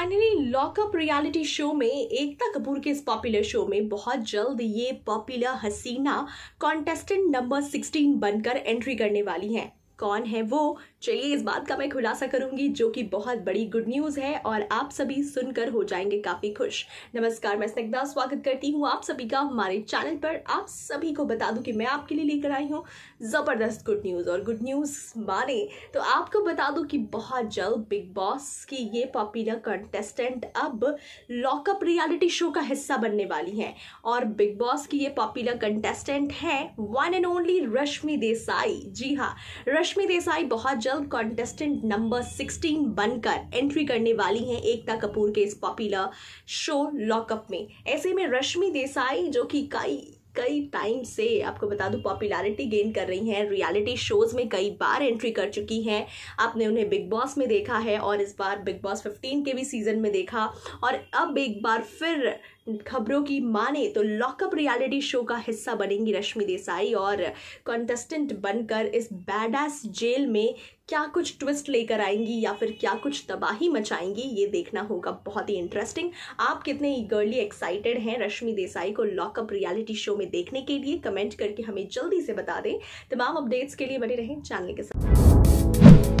finally lockup reality show में एकता कपूर के इस पॉपुलर शो में बहुत जल्द ये पॉपुलर हसीना कॉन्टेस्टेंट नंबर 16 बनकर एंट्री करने वाली हैं कौन है वो चलिए इस बात का मैं खुलासा करूंगी जो कि बहुत बड़ी गुड न्यूज़ है और आप सभी सुनकर हो जाएंगे काफ़ी खुश नमस्कार मैं स्निग्धा स्वागत करती हूँ आप सभी का हमारे चैनल पर आप सभी को बता दूं कि मैं आपके लिए लेकर आई हूँ ज़बरदस्त गुड न्यूज़ और गुड न्यूज़ माने तो आपको बता दू की बहुत जल्द बिग बॉस की ये पॉपुलर कंटेस्टेंट अब लॉकअप रियालिटी शो का हिस्सा बनने वाली है और बिग बॉस की ये पॉपुलर कंटेस्टेंट है one and only Rashmi Desai जी हाँ रश्मि देसाई बहुत जल्द कॉन्टेस्टेंट नंबर 16 बनकर एंट्री करने वाली हैं एकता कपूर के इस पॉपुलर शो लॉकअप में ऐसे में रश्मि देसाई जो कि कई कई टाइम से आपको बता दूं पॉपुलैरिटी गेन कर रही हैं रियलिटी शोज़ में कई बार एंट्री कर चुकी हैं आपने उन्हें बिग बॉस में देखा है और इस बार बिग बॉस 15 के भी सीज़न में देखा और अब एक बार फिर खबरों की माने तो लॉकअप रियलिटी शो का हिस्सा बनेंगी रश्मि देसाई और कॉन्टेस्टेंट बनकर इस बैडास जेल में क्या कुछ ट्विस्ट लेकर आएंगी या फिर क्या कुछ तबाही मचाएंगी ये देखना होगा बहुत ही इंटरेस्टिंग आप कितने ईगरली एक्साइटेड हैं रश्मि देसाई को लॉकअप रियलिटी शो में देखने के लिए कमेंट करके हमें जल्दी से बता दें तमाम अपडेट्स के लिए बने रहें चैनल के साथ